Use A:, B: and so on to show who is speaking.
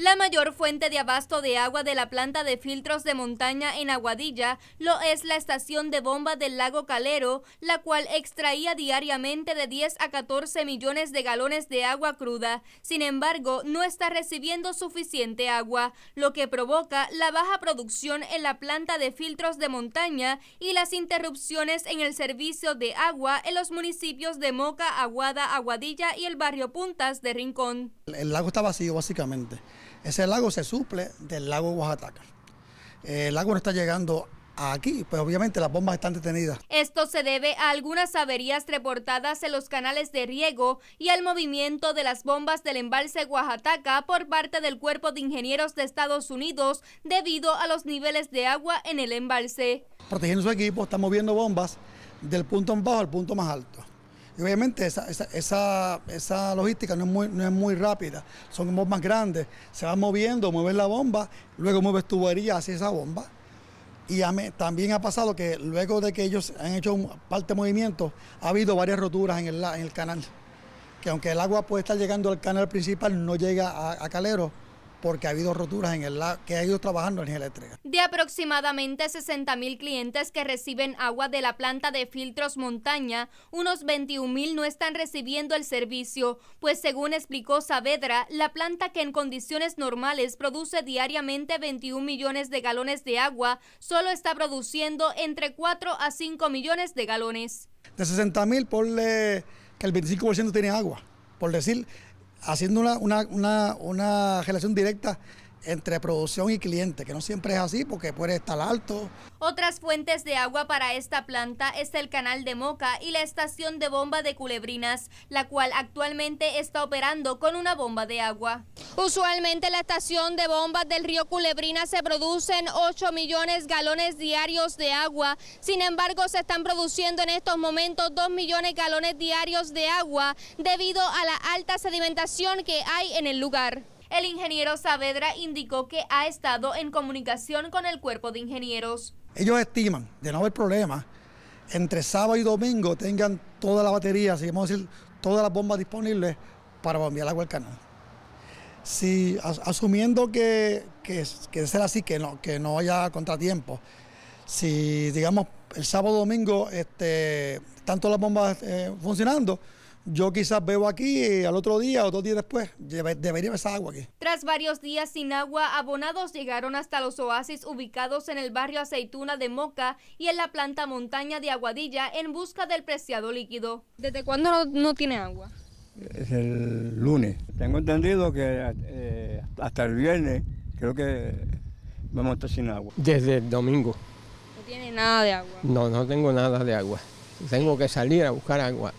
A: La mayor fuente de abasto de agua de la planta de filtros de montaña en Aguadilla lo es la estación de bomba del lago Calero, la cual extraía diariamente de 10 a 14 millones de galones de agua cruda. Sin embargo, no está recibiendo suficiente agua, lo que provoca la baja producción en la planta de filtros de montaña y las interrupciones en el servicio de agua en los municipios de Moca, Aguada, Aguadilla y el barrio Puntas de Rincón.
B: El lago está vacío básicamente. Ese lago se suple del lago Oaxaca. Eh, el lago no está llegando aquí, pues obviamente las bombas están detenidas.
A: Esto se debe a algunas averías reportadas en los canales de riego y al movimiento de las bombas del embalse Oaxaca por parte del Cuerpo de Ingenieros de Estados Unidos debido a los niveles de agua en el embalse.
B: Protegiendo su equipo, está moviendo bombas del punto más bajo al punto más alto. Y obviamente esa, logística no es, muy, rápida, son bombas grandes, se van moviendo, mueven la bomba, luego mueves tubería hacia esa bomba. Y también ha pasado que luego de que ellos han hecho parte de movimiento, ha habido varias roturas en el, canal. Que aunque el agua puede estar llegando al canal principal, no llega a Calero porque ha habido roturas en el que ha ido trabajando en el eléctrica.
A: De aproximadamente 60 mil clientes que reciben agua de la planta de filtros montaña, unos 21 mil no están recibiendo el servicio, pues según explicó Saavedra, la planta que en condiciones normales produce diariamente 21 millones de galones de agua, solo está produciendo entre 4 a 5 millones de galones.
B: De 60 mil, ponle que el 25% tiene agua, por decir haciendo una, relación directa entre producción y cliente, que no siempre es así porque puede estar alto.
A: Otras fuentes de agua para esta planta es el canal de Moca y la estación de bomba de Culebrinas, la cual actualmente está operando con una bomba de agua. Usualmente en la estación de bombas del río Culebrina se producen 8 millones de galones diarios de agua. Sin embargo, se están produciendo en estos momentos 2 millones de galones diarios de agua debido a la alta sedimentación que hay en el lugar. El ingeniero Saavedra indicó que ha estado en comunicación con el cuerpo de ingenieros.
B: Ellos estiman, de no haber problema, entre sábado y domingo tengan toda la batería, si vamos a decir, todas las bombas disponibles para bombear el agua al canal si asumiendo que, que, que así, que no, que no haya contratiempo, si digamos el sábado domingo este, tanto las bombas eh, funcionando, yo quizás veo aquí al otro día o dos días después, debería esa agua aquí.
A: Tras varios días sin agua, abonados llegaron hasta los oasis ubicados en el barrio Aceituna de Moca y en la planta montaña de Aguadilla en busca del preciado líquido. ¿Desde cuándo no tiene agua?
B: es el lunes. Tengo entendido que eh, hasta el viernes creo que vamos a estar sin agua. Desde el domingo.
A: ¿No tiene nada de agua?
B: No, no tengo nada de agua. Tengo que salir a
A: buscar agua.